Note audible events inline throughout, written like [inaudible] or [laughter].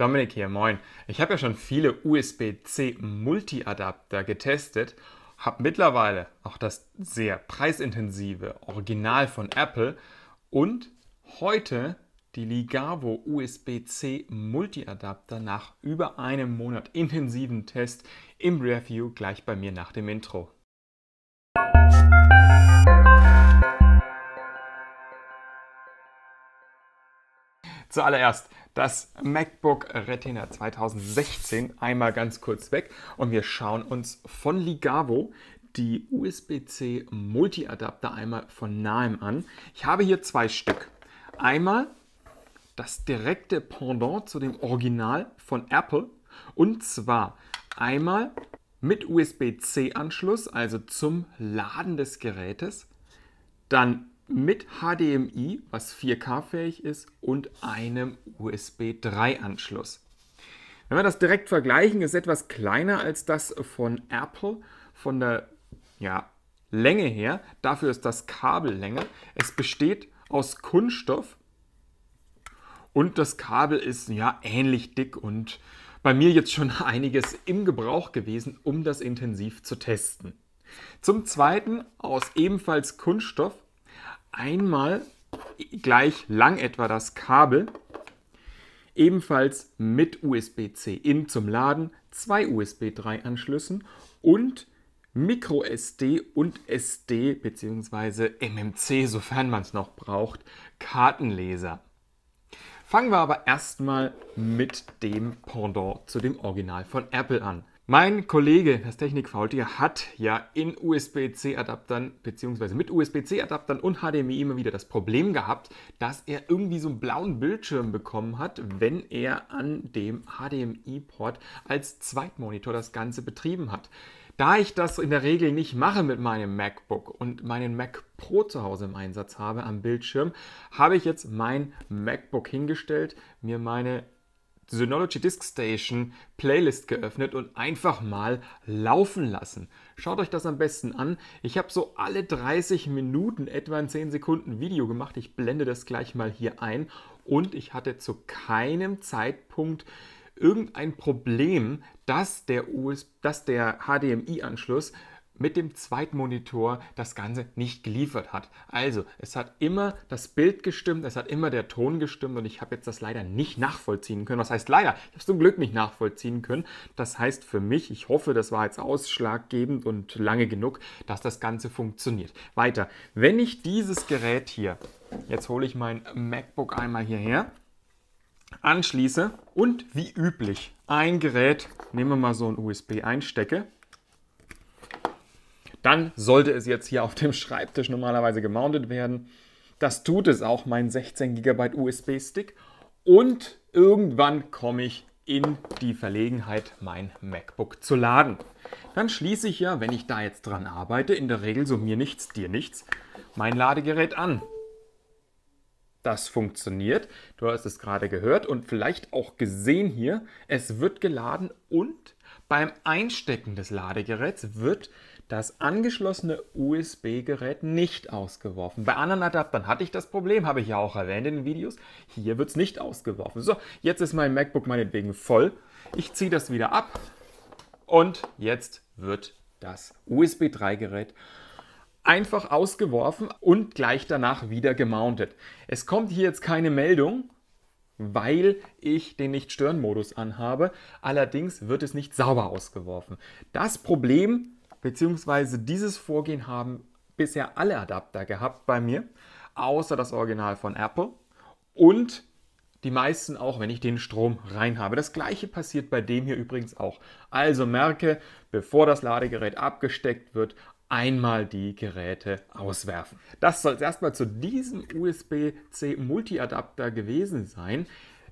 Dominik hier, moin. Ich habe ja schon viele USB-C Multi-Adapter getestet, habe mittlerweile auch das sehr preisintensive Original von Apple und heute die Ligavo USB-C Multi-Adapter nach über einem Monat intensiven Test im Review gleich bei mir nach dem Intro. Zuallererst das MacBook Retina 2016 einmal ganz kurz weg und wir schauen uns von Ligavo die USB-C Multi-Adapter einmal von nahem an. Ich habe hier zwei Stück. Einmal das direkte Pendant zu dem Original von Apple und zwar einmal mit USB-C-Anschluss, also zum Laden des Gerätes, dann mit HDMI, was 4K-fähig ist, und einem USB 3-Anschluss. Wenn wir das direkt vergleichen, ist etwas kleiner als das von Apple, von der ja, Länge her. Dafür ist das Kabel länger. Es besteht aus Kunststoff und das Kabel ist ja ähnlich dick und bei mir jetzt schon [laughs] einiges im Gebrauch gewesen, um das intensiv zu testen. Zum zweiten aus ebenfalls Kunststoff einmal gleich lang etwa das Kabel, ebenfalls mit USB-C-In zum Laden, zwei USB 3-Anschlüssen und MicroSD und SD bzw. MMC, sofern man es noch braucht, Kartenleser. Fangen wir aber erstmal mit dem Pendant zu dem Original von Apple an. Mein Kollege, das Technikfaultier, hat ja in USB-C-Adaptern bzw. mit USB-C-Adaptern und HDMI immer wieder das Problem gehabt, dass er irgendwie so einen blauen Bildschirm bekommen hat, wenn er an dem HDMI-Port als Zweitmonitor das Ganze betrieben hat. Da ich das in der Regel nicht mache mit meinem MacBook und meinen Mac Pro zu Hause im Einsatz habe am Bildschirm, habe ich jetzt mein MacBook hingestellt, mir meine Synology Disk Station Playlist geöffnet und einfach mal laufen lassen. Schaut euch das am besten an. Ich habe so alle 30 Minuten etwa ein 10 Sekunden Video gemacht. Ich blende das gleich mal hier ein und ich hatte zu keinem Zeitpunkt irgendein Problem, dass der, US, dass der HDMI-Anschluss mit dem zweiten Monitor das Ganze nicht geliefert hat. Also, es hat immer das Bild gestimmt, es hat immer der Ton gestimmt und ich habe jetzt das leider nicht nachvollziehen können. Was heißt leider? Ich habe es zum Glück nicht nachvollziehen können. Das heißt für mich, ich hoffe, das war jetzt ausschlaggebend und lange genug, dass das Ganze funktioniert. Weiter, wenn ich dieses Gerät hier, jetzt hole ich mein MacBook einmal hierher, anschließe und wie üblich ein Gerät, nehmen wir mal so ein USB einstecke, dann sollte es jetzt hier auf dem Schreibtisch normalerweise gemountet werden. Das tut es auch, mein 16 GB USB-Stick. Und irgendwann komme ich in die Verlegenheit, mein MacBook zu laden. Dann schließe ich ja, wenn ich da jetzt dran arbeite, in der Regel so mir nichts, dir nichts, mein Ladegerät an. Das funktioniert. Du hast es gerade gehört und vielleicht auch gesehen hier. Es wird geladen und beim Einstecken des Ladegeräts wird das angeschlossene USB-Gerät nicht ausgeworfen. Bei anderen Adaptern hatte ich das Problem, habe ich ja auch erwähnt in den Videos. Hier wird es nicht ausgeworfen. So, jetzt ist mein MacBook meinetwegen voll. Ich ziehe das wieder ab und jetzt wird das USB 3-Gerät einfach ausgeworfen und gleich danach wieder gemountet. Es kommt hier jetzt keine Meldung, weil ich den Nicht-Stören-Modus anhabe. Allerdings wird es nicht sauber ausgeworfen. Das Problem Beziehungsweise dieses Vorgehen haben bisher alle Adapter gehabt bei mir, außer das Original von Apple und die meisten auch, wenn ich den Strom rein habe. Das gleiche passiert bei dem hier übrigens auch. Also merke, bevor das Ladegerät abgesteckt wird, einmal die Geräte auswerfen. Das soll es erstmal zu diesem USB-C Multi-Adapter gewesen sein.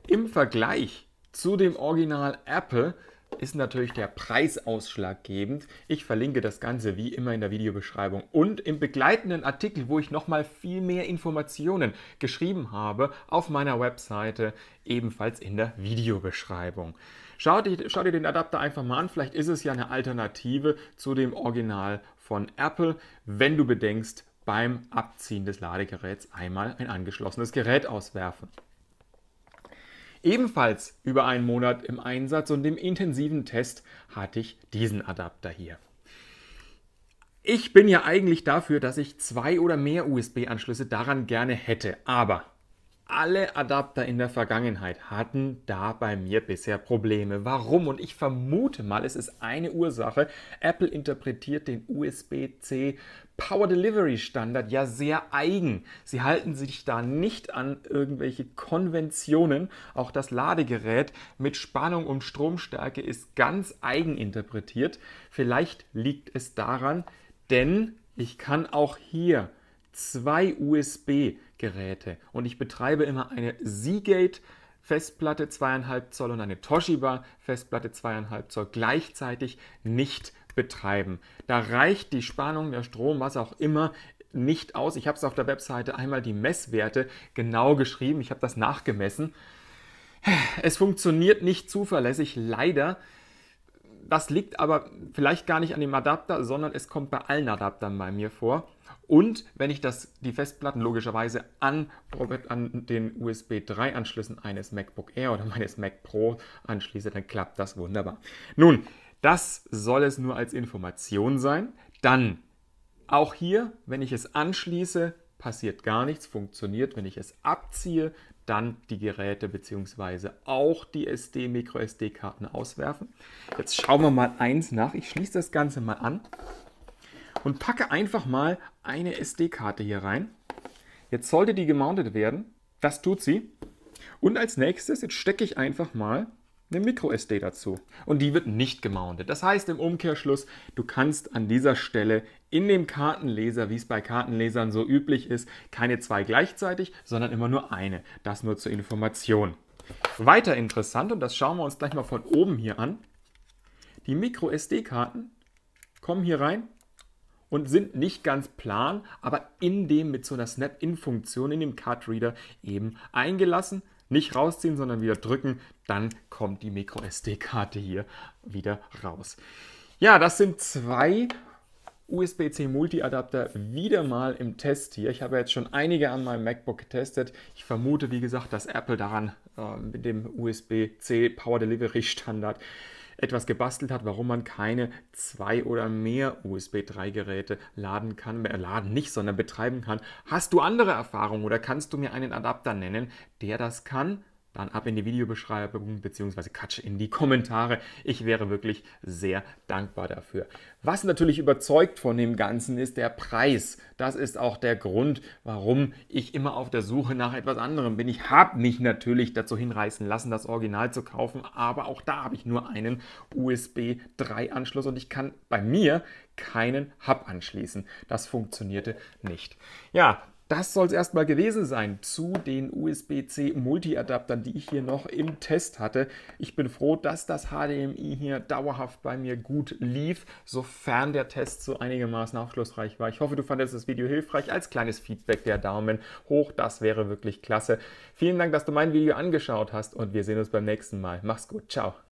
Im Vergleich zu dem Original Apple ist natürlich der Preis ausschlaggebend. Ich verlinke das Ganze wie immer in der Videobeschreibung und im begleitenden Artikel, wo ich nochmal viel mehr Informationen geschrieben habe, auf meiner Webseite ebenfalls in der Videobeschreibung. Schau dir, schau dir den Adapter einfach mal an, vielleicht ist es ja eine Alternative zu dem Original von Apple, wenn du bedenkst, beim Abziehen des Ladegeräts einmal ein angeschlossenes Gerät auswerfen. Ebenfalls über einen Monat im Einsatz und im intensiven Test hatte ich diesen Adapter hier. Ich bin ja eigentlich dafür, dass ich zwei oder mehr USB-Anschlüsse daran gerne hätte, aber alle Adapter in der Vergangenheit hatten da bei mir bisher Probleme. Warum? Und ich vermute mal, es ist eine Ursache. Apple interpretiert den USB-C Power Delivery Standard ja sehr eigen. Sie halten sich da nicht an irgendwelche Konventionen. Auch das Ladegerät mit Spannung und Stromstärke ist ganz eigen interpretiert. Vielleicht liegt es daran, denn ich kann auch hier zwei USB Geräte. Und ich betreibe immer eine Seagate Festplatte 2,5 Zoll und eine Toshiba Festplatte 2,5 Zoll gleichzeitig nicht betreiben. Da reicht die Spannung, der Strom, was auch immer, nicht aus. Ich habe es auf der Webseite einmal die Messwerte genau geschrieben. Ich habe das nachgemessen. Es funktioniert nicht zuverlässig, leider. Das liegt aber vielleicht gar nicht an dem Adapter, sondern es kommt bei allen Adaptern bei mir vor. Und wenn ich das, die Festplatten logischerweise an, an den USB 3-Anschlüssen eines MacBook Air oder [laughs] meines Mac Pro anschließe, dann klappt das wunderbar. Nun, das soll es nur als Information sein. Dann auch hier, wenn ich es anschließe, passiert gar nichts, funktioniert. Wenn ich es abziehe, dann die Geräte bzw. auch die SD, Micro SD-Karten auswerfen. Jetzt schauen wir mal eins nach. Ich schließe das Ganze mal an und packe einfach mal eine SD-Karte hier rein. Jetzt sollte die gemountet werden. Das tut sie. Und als nächstes, jetzt stecke ich einfach mal eine Micro-SD dazu. Und die wird nicht gemountet. Das heißt im Umkehrschluss, du kannst an dieser Stelle in dem Kartenleser, wie es bei Kartenlesern so üblich ist, keine zwei gleichzeitig, sondern immer nur eine. Das nur zur Information. Weiter interessant, und das schauen wir uns gleich mal von oben hier an, die Micro-SD-Karten kommen hier rein und sind nicht ganz plan, aber in dem mit so einer Snap-In-Funktion, in dem Card-Reader eben eingelassen. Nicht rausziehen, sondern wieder drücken, dann kommt die MicroSD-Karte hier wieder raus. Ja, das sind zwei USB-C Multi-Adapter wieder mal im Test hier. Ich habe jetzt schon einige an meinem MacBook getestet. Ich vermute, wie gesagt, dass Apple daran äh, mit dem USB-C Power Delivery Standard etwas gebastelt hat, warum man keine zwei oder mehr USB 3 Geräte laden kann, äh, laden nicht, sondern betreiben kann. Hast du andere Erfahrungen oder kannst du mir einen Adapter nennen, der das kann? dann ab in die Videobeschreibung bzw. Katsch in die Kommentare. Ich wäre wirklich sehr dankbar dafür. Was natürlich überzeugt von dem Ganzen ist der Preis. Das ist auch der Grund, warum ich immer auf der Suche nach etwas anderem bin. Ich habe mich natürlich dazu hinreißen lassen, das Original zu kaufen, aber auch da habe ich nur einen USB 3 Anschluss und ich kann bei mir keinen Hub anschließen. Das funktionierte nicht. Ja, das soll es erstmal gewesen sein zu den USB-C Multi-Adaptern, die ich hier noch im Test hatte. Ich bin froh, dass das HDMI hier dauerhaft bei mir gut lief, sofern der Test so einigermaßen aufschlussreich war. Ich hoffe, du fandest das Video hilfreich. Als kleines Feedback der Daumen hoch, das wäre wirklich klasse. Vielen Dank, dass du mein Video angeschaut hast und wir sehen uns beim nächsten Mal. Mach's gut, ciao.